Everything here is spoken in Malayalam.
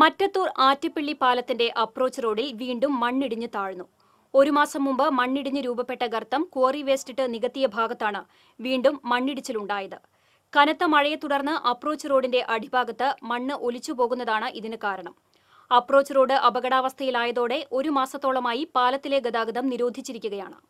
മറ്റത്തൂർ ആറ്റപ്പള്ളി പാലത്തിന്റെ അപ്രോച്ച് റോഡിൽ വീണ്ടും മണ്ണിടിഞ്ഞ് താഴ്ന്നു ഒരു മാസം മുമ്പ് മണ്ണിടിഞ്ഞ് രൂപപ്പെട്ട ഗർത്തം ക്വാറി വേസ്റ്റിട്ട് നികത്തിയ ഭാഗത്താണ് വീണ്ടും മണ്ണിടിച്ചിലുണ്ടായത് കനത്ത മഴയെ തുടർന്ന് അപ്രോച്ച് റോഡിന്റെ അടിഭാഗത്ത് മണ്ണ് ഒലിച്ചു പോകുന്നതാണ് ഇതിന് കാരണം അപ്രോച്ച് റോഡ് അപകടാവസ്ഥയിലായതോടെ ഒരു മാസത്തോളമായി പാലത്തിലെ ഗതാഗതം നിരോധിച്ചിരിക്കുകയാണ്